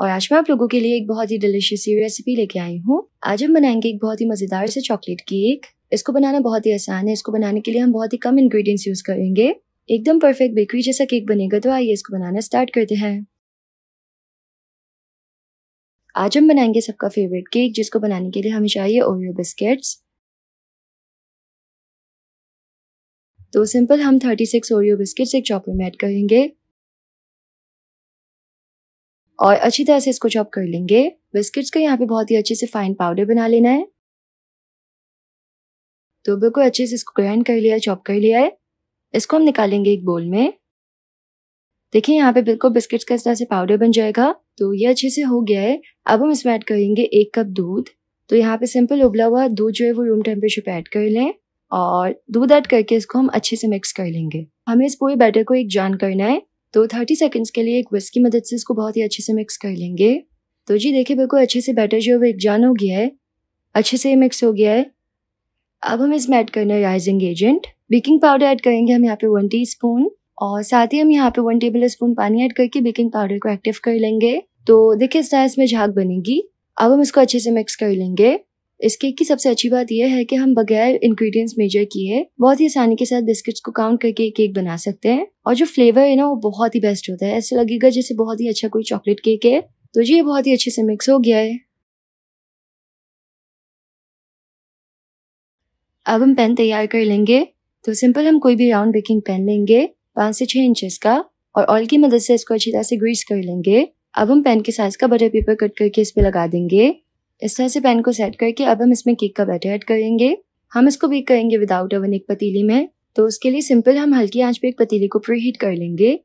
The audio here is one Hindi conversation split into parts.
और आज मैं आप लोगों के लिए एक बहुत ही डिलीशियस रेसिपी लेके आई हूँ आज हम बनाएंगे एक बहुत ही मज़ेदार से चॉकलेट केक इसको बनाना बहुत ही आसान है इसको बनाने के लिए हम बहुत ही कम इंग्रेडिएंट्स यूज़ करेंगे एकदम परफेक्ट बेकरी जैसा केक बनेगा तो आइए इसको बनाना स्टार्ट करते हैं आज हम बनाएंगे सबका फेवरेट केक जिसको बनाने के लिए हमें चाहिए ओरियो बिस्किट्स तो सिंपल हम 36 ओरियो बिस्किट्स एक चॉपर में ऐड करेंगे और अच्छी तरह से इसको चॉप कर लेंगे बिस्किट्स का यहाँ पे बहुत ही अच्छे से फाइन पाउडर बना लेना है तो बिल्कुल अच्छे से इसको ग्राइंड कर लिया है चॉप कर लिया है इसको हम निकालेंगे एक बोल में देखिए यहाँ पे बिल्कुल बिस्किट्स का इस तरह से पाउडर बन जाएगा तो ये अच्छे से हो गया है अब हम इसमें ऐड करेंगे एक कप दूध तो यहाँ पे सिंपल उबला हुआ दूध जो है वो रूम टेम्परेचर पे ऐड कर लें और दूध ऐड करके इसको हम अच्छे से मिक्स कर लेंगे हमें इस पूरे बैटर को एक जान करना है तो थर्टी सेकेंड्स के लिए एक विस्क की मदद से इसको बहुत ही अच्छे से मिक्स कर लेंगे तो जी देखिए बिल्कुल अच्छे से बैटर जो है वो एक जान हो गया है अच्छे से मिक्स हो गया है अब हम इसमें ऐड करना है raising agent baking powder add करेंगे हम यहाँ पे वन टीस्पून और साथ ही हम यहाँ पे वन टेबल स्पून पानी ऐड करके बेकिंग पाउडर को एक्टिव कर लेंगे तो देखिए इस तरह इसमें झाग बनेगी अब हम इसको अच्छे से मिक्स कर लेंगे इस केक की सबसे अच्छी बात यह है कि हम बगैर इंग्रेडिएंट्स मेजर किए बहुत ही आसानी के साथ बिस्किट्स को काउंट करके केक बना सकते हैं और जो फ्लेवर है ना वो बहुत ही बेस्ट होता है ऐसे लगेगा जैसे बहुत ही अच्छा कोई चॉकलेट केक है तो जी ये बहुत ही अच्छे से मिक्स हो गया है अब हम पेन तैयार कर लेंगे तो सिंपल हम कोई भी राउंड बेकिंग पेन लेंगे पाँच से छः इंचेस का और ऑयल की मदद से इसको अच्छी तरह से ग्रीस कर लेंगे अब हम पेन के साइज का बटर पेपर कट करके इस पे लगा देंगे इस तरह से पैन को सेट करके अब हम इसमें केक का बैटर ऐड करेंगे हम इसको बेक करेंगे विदाउट ओवन एक पतीली में तो उसके लिए सिंपल हम हल्की आंच पे एक पतीली को हीट कर लेंगे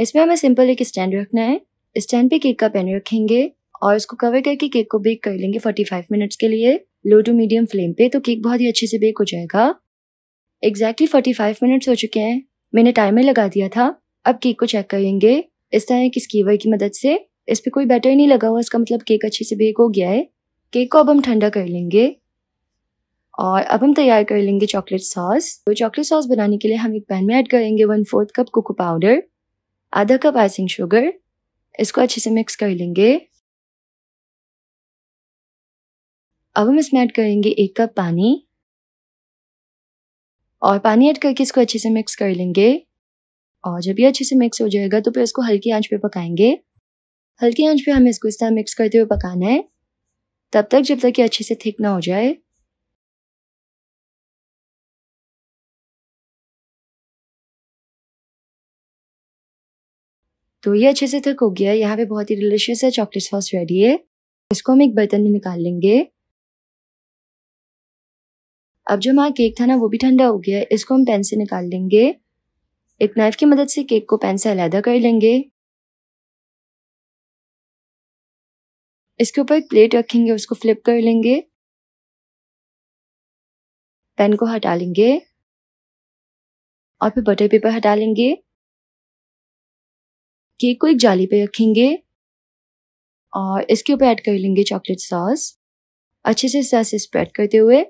इसमें हमें सिंपल एक स्टैंड रखना है स्टैंड पे केक का पैन रखेंगे और इसको कवर करके केक को बेक कर लेंगे 45 मिनट्स के लिए लो टू मीडियम फ्लेम पे तो केक बहुत ही अच्छे से बेक हो जाएगा एग्जैक्टली फोर्टी फाइव मिनट्स हो चुके हैं मैंने टाइमर लगा दिया था अब केक को चेक करेंगे इस तरह एक स्कीवर की मदद से इस पर कोई बैटर नहीं लगा हुआ इसका मतलब केक अच्छे से बेक हो गया है केक को अब हम ठंडा कर लेंगे और अब हम तैयार कर लेंगे चॉकलेट सॉस तो चॉकलेट सॉस बनाने के लिए हम एक पैन में ऐड करेंगे one fourth cup cocoa powder आधा कप आइसिंग शुगर इसको अच्छे से मिक्स कर लेंगे अब हम इसमें ऐड करेंगे एक कप पानी और पानी ऐड करके इसको अच्छे से मिक्स कर लेंगे और जब ये अच्छे से मिक्स हो जाएगा तो फिर इसको हल्की आंच पे पकाएंगे हल्की आंच पे हमें इसको इस तरह मिक्स करते हुए पकाना है तब तक जब तक ये अच्छे से थिक ना हो जाए तो ये अच्छे से थक हो गया यहाँ पे बहुत ही डिलिशियस है चॉकलेट सॉस रेडी है इसको हम एक बर्तन में निकाल लेंगे अब जो हमारा केक था ना वो भी ठंडा हो गया इसको हम पैन से निकाल लेंगे एक नाइफ की मदद से केक को पैन से अलहदा कर लेंगे इसके ऊपर एक प्लेट रखेंगे उसको फ्लिप कर लेंगे पेन को हटा लेंगे और फिर बटर पेपर हटा लेंगे केक को एक जाली पे रखेंगे और इसके ऊपर ऐड कर लेंगे चॉकलेट सॉस अच्छे से सॉस स्प्रेड करते हुए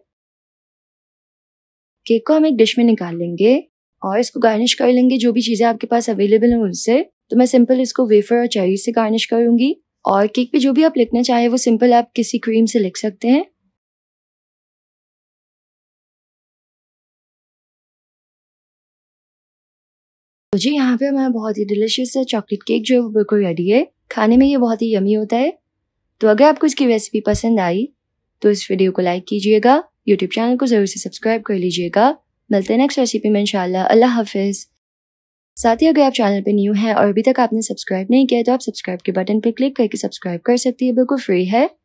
केक को हम एक डिश में निकाल लेंगे और इसको गार्निश कर लेंगे जो भी चीज़ें आपके पास अवेलेबल हैं उनसे तो मैं सिंपल इसको वेफर और चेरी से गार्निश करूँगी और केक पे जो भी आप लिखना चाहें वो सिंपल आप किसी क्रीम से लिख सकते हैं तो जी यहाँ पे हमारा बहुत ही डिलिशियस है चॉकलेट केक जो है वो बिल्कुल रेडी है खाने में ये बहुत ही यमी होता है तो अगर आपको इसकी रेसिपी पसंद आई तो इस वीडियो को लाइक कीजिएगा यूट्यूब चैनल को ज़रूर से सब्सक्राइब कर लीजिएगा मिलते हैं नेक्स्ट रेसिपी में इंशाल्लाह अल्लाह हाफिज़ साथ ही अगर आप चैनल पे न्यू हैं और अभी तक आपने सब्सक्राइब नहीं किया तो आप सब्सक्राइब के बटन पे क्लिक करके सब्सक्राइब कर सकती है बिल्कुल फ्री है